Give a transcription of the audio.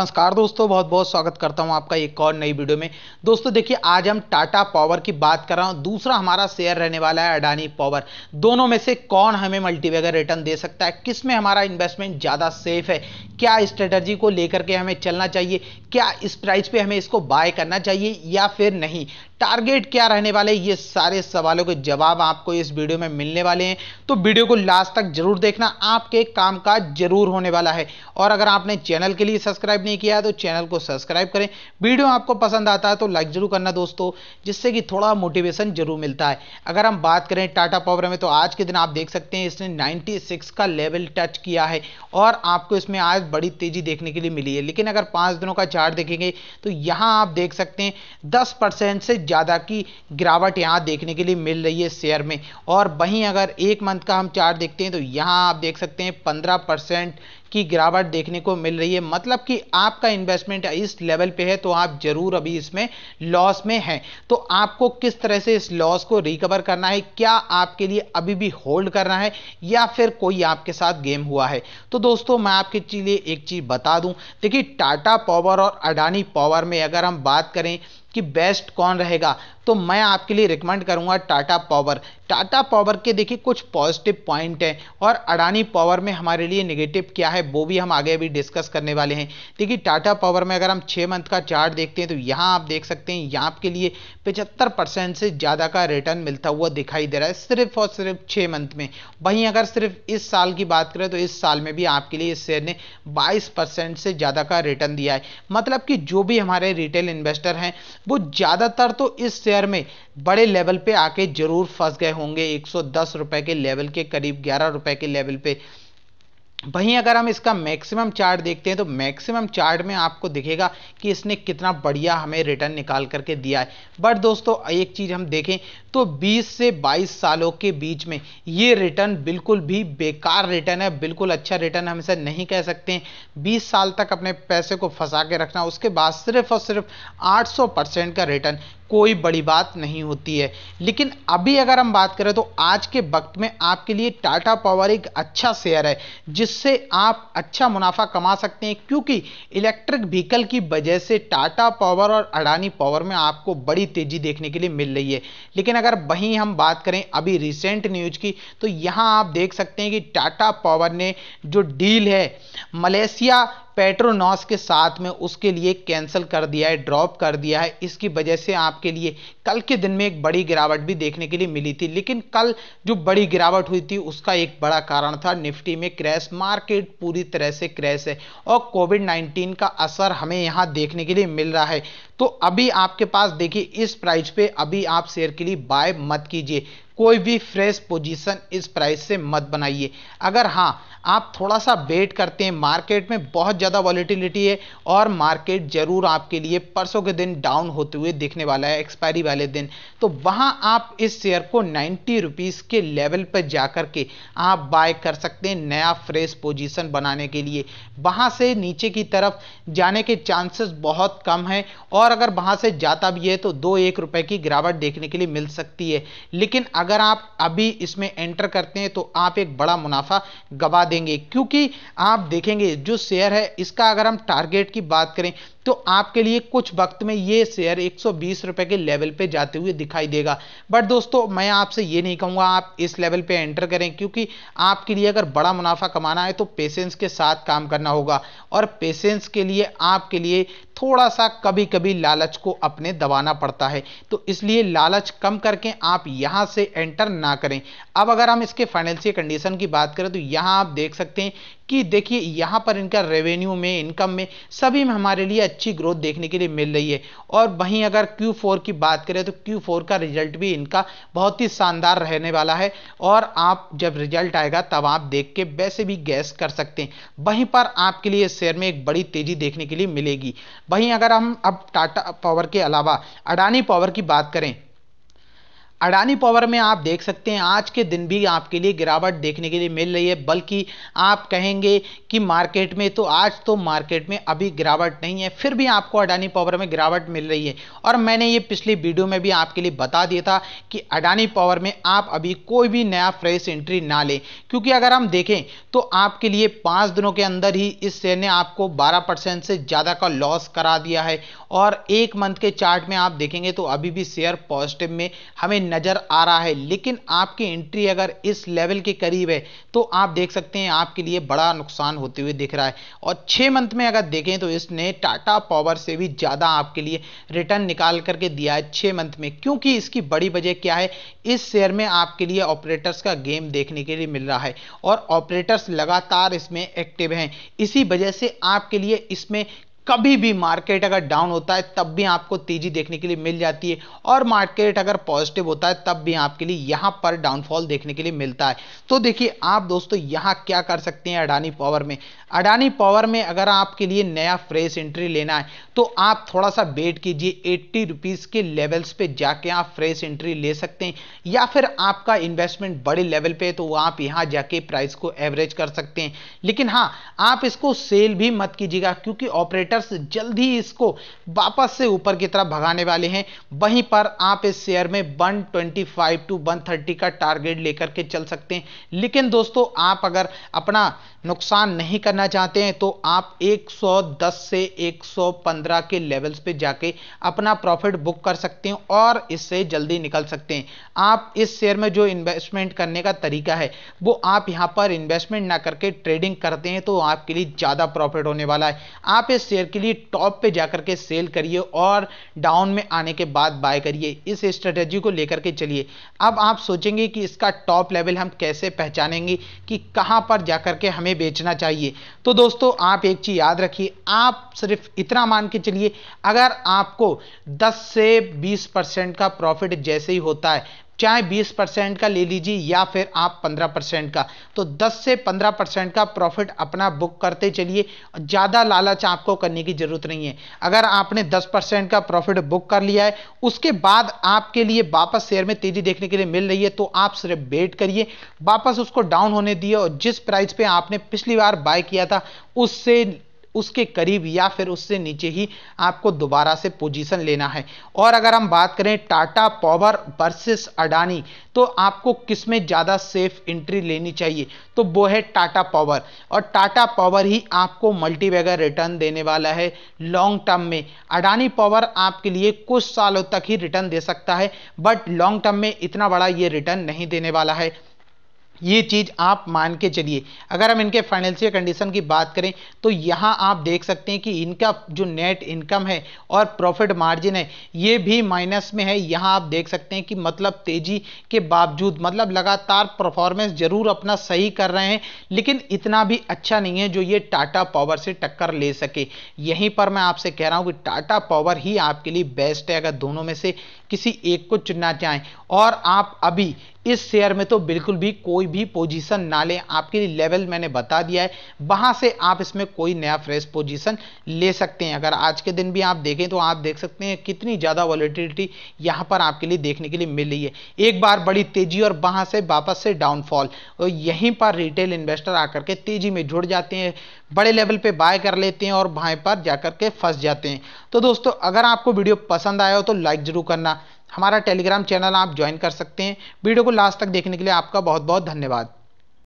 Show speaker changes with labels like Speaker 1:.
Speaker 1: नमस्कार दोस्तों बहुत बहुत स्वागत करता हूं आपका एक और नई वीडियो में दोस्तों देखिए आज हम टाटा पावर की बात कर रहा हूं दूसरा हमारा शेयर रहने वाला है अडानी पावर दोनों में से कौन हमें मल्टीवेगर रिटर्न दे सकता है किस में हमारा इन्वेस्टमेंट ज़्यादा सेफ है क्या स्ट्रेटर्जी को लेकर के हमें चलना चाहिए क्या इस प्राइस पर हमें इसको बाय करना चाहिए या फिर नहीं टारगेट क्या रहने वाले ये सारे सवालों के जवाब आपको इस वीडियो में मिलने वाले हैं तो वीडियो को लास्ट तक जरूर देखना आपके काम जरूर होने वाला है और अगर आपने चैनल के लिए सब्सक्राइब नहीं किया तो चैनल को सब्सक्राइब करें वीडियो आपको पसंद आता है तो लाइक जरूर करना दोस्तों जिससे कि थोड़ा मोटिवेशन जरूर मिलता है अगर हम बात करें टाटा पावर में तो आज के दिन आप देख सकते हैं इसने 96 का लेवल टच किया है और आपको इसमें आज बड़ी तेजी देखने के लिए मिली है लेकिन अगर पाँच दिनों का चार्ट देखेंगे तो यहाँ आप देख सकते हैं दस से ज़्यादा की गिरावट यहाँ देखने के लिए मिल रही है शेयर में और वहीं अगर एक मंथ का हम चार्ट देखते हैं तो यहाँ आप देख सकते हैं पंद्रह परसेंट की गिरावट देखने को मिल रही है मतलब कि आपका इन्वेस्टमेंट इस लेवल पे है तो आप जरूर अभी इसमें लॉस में हैं तो आपको किस तरह से इस लॉस को रिकवर करना है क्या आपके लिए अभी भी होल्ड करना है या फिर कोई आपके साथ गेम हुआ है तो दोस्तों मैं आपके लिए एक चीज़ बता दूं देखिए टाटा पावर और अडानी पावर में अगर हम बात करें कि बेस्ट कौन रहेगा तो मैं आपके लिए रिकमेंड करूंगा टाटा पावर टाटा पावर के देखिए कुछ पॉजिटिव पॉइंट हैं और अडानी पावर में हमारे लिए निगेटिव क्या है वो भी हम आगे अभी डिस्कस करने वाले हैं देखिए टाटा पावर में अगर हम छः मंथ का चार्ट देखते हैं तो यहाँ आप देख सकते हैं यहाँ आपके लिए पचहत्तर परसेंट से ज़्यादा का रिटर्न मिलता हुआ दिखाई दे रहा है सिर्फ और सिर्फ छः मंथ में वहीं अगर सिर्फ इस साल की बात करें तो इस साल में भी आपके लिए इस शेयर ने बाईस परसेंट से ज़्यादा का रिटर्न दिया है मतलब कि जो भी हमारे रिटेल इन्वेस्टर हैं वो ज़्यादातर तो इस शेयर शेयर में बड़े लेवल पे आके जरूर फंस गए होंगे एक रुपए के लेवल के करीब ग्यारह रुपए के लेवल पे वहीं अगर हम इसका मैक्सिमम चार्ट देखते हैं तो मैक्सिमम चार्ट में आपको दिखेगा कि इसने कितना बढ़िया हमें रिटर्न निकाल करके दिया है बट दोस्तों एक चीज़ हम देखें तो 20 से 22 सालों के बीच में ये रिटर्न बिल्कुल भी बेकार रिटर्न है बिल्कुल अच्छा रिटर्न हम इसे नहीं कह सकते हैं बीस साल तक अपने पैसे को फंसा के रखना उसके बाद सिर्फ और सिर्फ आठ का रिटर्न कोई बड़ी बात नहीं होती है लेकिन अभी अगर हम बात करें तो आज के वक्त में आपके लिए टाटा पावर एक अच्छा शेयर है जिससे आप अच्छा मुनाफा कमा सकते हैं क्योंकि इलेक्ट्रिक व्हीकल की वजह से टाटा पावर और अडानी पावर में आपको बड़ी तेजी देखने के लिए मिल रही है लेकिन अगर वहीं हम बात करें अभी रिसेंट न्यूज की तो यहाँ आप देख सकते हैं कि टाटा पावर ने जो डील है मलेशिया पेट्रोनॉस के साथ में उसके लिए कैंसिल कर दिया है ड्रॉप कर दिया है इसकी वजह से आपके लिए कल के दिन में एक बड़ी गिरावट भी देखने के लिए मिली थी लेकिन कल जो बड़ी गिरावट हुई थी उसका एक बड़ा कारण था निफ्टी में क्रैश मार्केट पूरी तरह से क्रैश है और कोविड नाइन्टीन का असर हमें यहाँ देखने के लिए मिल रहा है तो अभी आपके पास देखिए इस प्राइस पे अभी आप शेयर के लिए बाय मत कीजिए कोई भी फ्रेश पोजीशन इस प्राइस से मत बनाइए अगर हाँ आप थोड़ा सा वेट करते हैं मार्केट में बहुत ज़्यादा वॉलीटिलिटी है और मार्केट ज़रूर आपके लिए परसों के दिन डाउन होते हुए दिखने वाला है एक्सपायरी वाले दिन तो वहाँ आप इस शेयर को नाइन्टी रुपीज़ के लेवल पर जा कर के आप बाय कर सकते हैं नया फ्रेश पोजीशन बनाने के लिए वहाँ से नीचे की तरफ जाने के चांसेस बहुत कम हैं और और अगर वहां से जाता भी है तो दो एक रुपए की गिरावट देखने के लिए मिल सकती है लेकिन अगर आप अभी इसमें एंटर करते हैं तो आप एक बड़ा मुनाफा गवा देंगे क्योंकि आप देखेंगे जो शेयर है इसका अगर हम टारगेट की बात करें तो आपके लिए कुछ वक्त में ये शेयर एक रुपए के लेवल पे जाते हुए दिखाई देगा बट दोस्तों मैं आपसे ये नहीं कहूँगा आप इस लेवल पे एंटर करें क्योंकि आपके लिए अगर बड़ा मुनाफा कमाना है तो पेशेंस के साथ काम करना होगा और पेशेंस के लिए आपके लिए थोड़ा सा कभी कभी लालच को अपने दबाना पड़ता है तो इसलिए लालच कम करके आप यहाँ से एंटर ना करें अब अगर हम इसके फाइनेंशियल कंडीशन की बात करें तो यहाँ आप देख सकते हैं कि देखिए यहाँ पर इनका रेवेन्यू में इनकम में सभी में हमारे लिए अच्छी ग्रोथ देखने के लिए मिल रही है और वहीं अगर Q4 की बात करें तो Q4 का रिजल्ट भी इनका बहुत ही शानदार रहने वाला है और आप जब रिजल्ट आएगा तब आप देख के वैसे भी गैस कर सकते हैं वहीं पर आपके लिए शेयर में एक बड़ी तेजी देखने के लिए मिलेगी वहीं अगर हम अब टाटा पावर के अलावा अडानी पावर की बात करें अडानी पावर में आप देख सकते हैं आज के दिन भी आपके लिए गिरावट देखने के लिए मिल रही है बल्कि आप कहेंगे कि मार्केट में तो आज तो मार्केट में अभी गिरावट नहीं है फिर भी आपको अडानी पावर में गिरावट मिल रही है और मैंने ये पिछली वीडियो में भी आपके लिए बता दिया था कि अडानी पावर में आप अभी कोई भी नया फ्रेश एंट्री ना लें क्योंकि अगर हम देखें तो आपके लिए पाँच दिनों के अंदर ही इस शेयर ने आपको बारह से ज़्यादा का लॉस करा दिया है और एक मंथ के चार्ट में आप देखेंगे तो अभी भी शेयर पॉजिटिव में हमें नज़र आ रहा है लेकिन आपकी एंट्री अगर इस लेवल के करीब है तो आप देख सकते हैं आपके लिए बड़ा नुकसान होते हुए दिख रहा है और छः मंथ में अगर देखें तो इसने टाटा पावर से भी ज़्यादा आपके लिए रिटर्न निकाल करके दिया है छः मंथ में क्योंकि इसकी बड़ी वजह क्या है इस शेयर में आपके लिए ऑपरेटर्स का गेम देखने के लिए मिल रहा है और ऑपरेटर्स लगातार इसमें एक्टिव हैं इसी वजह से आपके लिए इसमें कभी भी मार्केट अगर डाउन होता है तब भी आपको तेजी देखने के लिए मिल जाती है और मार्केट अगर पॉजिटिव होता है तब भी आपके लिए यहां पर डाउनफॉल देखने के लिए मिलता है तो देखिए आप दोस्तों यहाँ क्या कर सकते हैं अडानी पावर में अडानी पावर में अगर आपके लिए नया फ्रेश एंट्री लेना है तो आप थोड़ा सा वेट कीजिए एट्टी रुपीज़ के लेवल्स पे जाके आप फ्रेश एंट्री ले सकते हैं या फिर आपका इन्वेस्टमेंट बड़े लेवल पे तो आप यहाँ जाके प्राइस को एवरेज कर सकते हैं लेकिन हाँ आप इसको सेल भी मत कीजिएगा क्योंकि ऑपरेटर ट्रेडर्स जल्द ही इसको वापस से ऊपर की तरफ भगाने वाले हैं वहीं पर आप इस शेयर में वन टू 130 का टारगेट लेकर के चल सकते हैं लेकिन दोस्तों आप अगर अपना नुकसान नहीं करना चाहते हैं तो आप 110 से 115 के लेवल्स पे जाके अपना प्रॉफिट बुक कर सकते हैं और इससे जल्दी निकल सकते हैं आप इस शेयर में जो इन्वेस्टमेंट करने का तरीका है वो आप यहाँ पर इन्वेस्टमेंट ना करके ट्रेडिंग करते हैं तो आपके लिए ज़्यादा प्रॉफिट होने वाला है आप इस शेयर शेयर के लिए टॉप पे जाकर के सेल करिए और डाउन में आने के बाद बाय करिए इस स्ट्रेटजी को लेकर के चलिए अब आप सोचेंगे कि इसका टॉप लेवल हम कैसे पहचानेंगे कि कहाँ पर जाकर के हमें बेचना चाहिए तो दोस्तों आप एक चीज़ याद रखिए आप सिर्फ इतना मान के चलिए अगर आपको दस से बीस का प्रॉफिट जैसे ही होता है चाहे 20 परसेंट का ले लीजिए या फिर आप 15 परसेंट का तो 10 से 15 परसेंट का प्रॉफिट अपना बुक करते चलिए ज़्यादा लालच आपको करने की ज़रूरत नहीं है अगर आपने 10 परसेंट का प्रॉफिट बुक कर लिया है उसके बाद आपके लिए वापस शेयर में तेज़ी देखने के लिए मिल रही है तो आप सिर्फ वेट करिए वापस उसको डाउन होने दिए और जिस प्राइस पर आपने पिछली बार बाय किया था उससे उसके करीब या फिर उससे नीचे ही आपको दोबारा से पोजीशन लेना है और अगर हम बात करें टाटा पावर वर्सेस अडानी तो आपको किस में ज़्यादा सेफ एंट्री लेनी चाहिए तो वो है टाटा पावर और टाटा पावर ही आपको वेगर रिटर्न देने वाला है लॉन्ग टर्म में अडानी पावर आपके लिए कुछ सालों तक ही रिटर्न दे सकता है बट लॉन्ग टर्म में इतना बड़ा ये रिटर्न नहीं देने वाला है ये चीज़ आप मान के चलिए अगर हम इनके फाइनेंशियल कंडीशन की बात करें तो यहाँ आप देख सकते हैं कि इनका जो नेट इनकम है और प्रॉफिट मार्जिन है ये भी माइनस में है यहाँ आप देख सकते हैं कि मतलब तेज़ी के बावजूद मतलब लगातार परफॉर्मेंस जरूर अपना सही कर रहे हैं लेकिन इतना भी अच्छा नहीं है जो ये टाटा पावर से टक्कर ले सके यहीं पर मैं आपसे कह रहा हूँ कि टाटा पावर ही आपके लिए बेस्ट है अगर दोनों में से किसी एक को चुनना चाहें और आप अभी इस शेयर में तो बिल्कुल भी कोई भी पोजीशन ना लें आपके लिए लेवल मैंने बता दिया है वहां से आप इसमें कोई नया फ्रेश पोजीशन ले सकते हैं अगर आज के दिन भी आप देखें तो आप देख सकते हैं कितनी ज़्यादा वॉलिटिलिटी यहाँ पर आपके लिए देखने के लिए मिल रही है एक बार बड़ी तेजी और वहां से वापस से डाउनफॉल और यहीं पर रिटेल इन्वेस्टर आकर के तेजी में जुड़ जाते हैं बड़े लेवल पर बाय कर लेते हैं और वहां पर जाकर के फंस जाते हैं तो दोस्तों अगर आपको वीडियो पसंद आया हो तो लाइक ज़रूर करना हमारा टेलीग्राम चैनल आप ज्वाइन कर सकते हैं वीडियो को लास्ट तक देखने के लिए आपका बहुत बहुत धन्यवाद